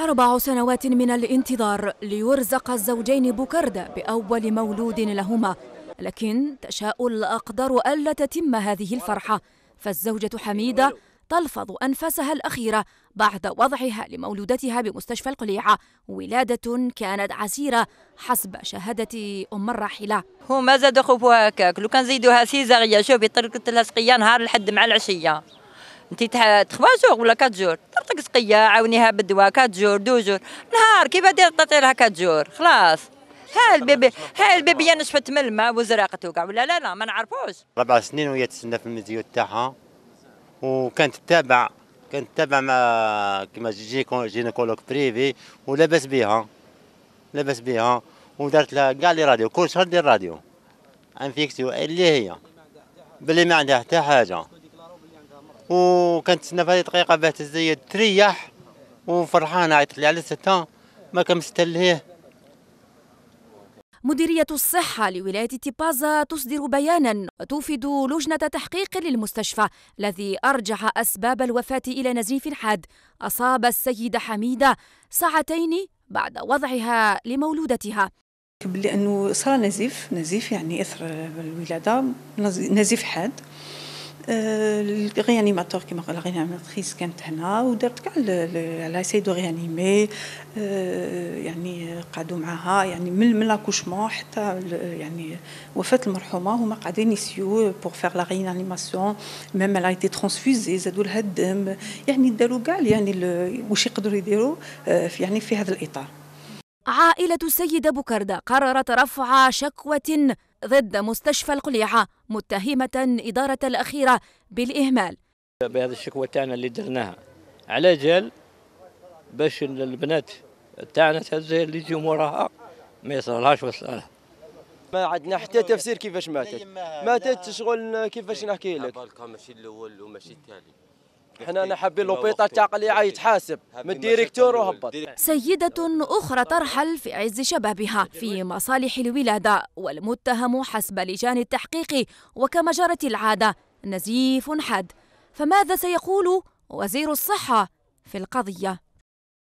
أربع سنوات من الانتظار ليرزق الزوجين بوكردا بأول مولود لهما لكن تشاء الأقدر ألا تتم هذه الفرحة فالزوجة حميدة تلفظ أنفاسها الأخيرة بعد وضعها لمولودتها بمستشفى القليعة ولادة كانت عسيرة حسب شهادة أم الراحلة هو ما زاد خوفها هكاك لو كان زيدوها سيزارية شوفي طريقة لها نهار لحد مع العشية انت تاع 3 جور ولا 4 جور درتك سقيه عاونيها بالدواء 4 جور 2 جور نهار كيف دير تعطي لها 4 جور خلاص ها البيبي ها البيبيه نشفت من الماء وزرقت وكاع ولا لا لا ما نعرفوش ربع سنين وهي تسنى في المزيود تاعها وكانت تتابع كانت تتابع مع كيما جينيكولوج بريفي ولاباس بها لاباس بها ودارت لها كاع لي راديو كل شهر دير راديو انفيكسيو اللي هي بلي ما عندها حتى حاجه وكنتسنى في هذه الدقيقه باه تزيد تريح وفرحان عيطت لي على ستة ما كمستلهيه مديرية الصحة لولاية تيبازا تصدر بيانا توفد لجنة تحقيق للمستشفى الذي أرجع أسباب الوفاة إلى نزيف حاد أصاب السيدة حميدة ساعتين بعد وضعها لمولودتها بلي أنه صار نزيف نزيف يعني إثر الولادة نزيف حاد الريانيماتور كما قال الريانيماتريس كانت هنا ودارت كاع سي دو ريانيمي آه، يعني قعدوا معاها يعني من من لاكوشمون حتى يعني وفاه المرحومه هما قاعدين يسيو بور فيغ لا ريانيماسيون ميم لا ايتي ترانسفوزي زادوا لها الدم يعني داروا كاع يعني واش يقدروا يديروا آه، يعني في هذا الاطار عائله السيده بوكرده قررت رفع شكوه ضد مستشفى القليعة متهمة إدارة الأخيرة بالإهمال بهذه الشكوى تاعنا اللي درناها على جال باش البنات تاعنا تهزها اللي يجيو موراها ما يصرلهاش وصلها ما عندنا حتى تفسير كيفاش ماتت ماتت شغل كيفاش نحكي لك ماشي الاول وماشي الثاني حنا نحب لوبيطا التعقلي حاسب من الديريكتور وهبط سيدة أخرى ترحل في عز شبابها في مصالح الولادة والمتهم حسب لجان التحقيق وكما جرت العادة نزيف حاد فماذا سيقول وزير الصحة في القضية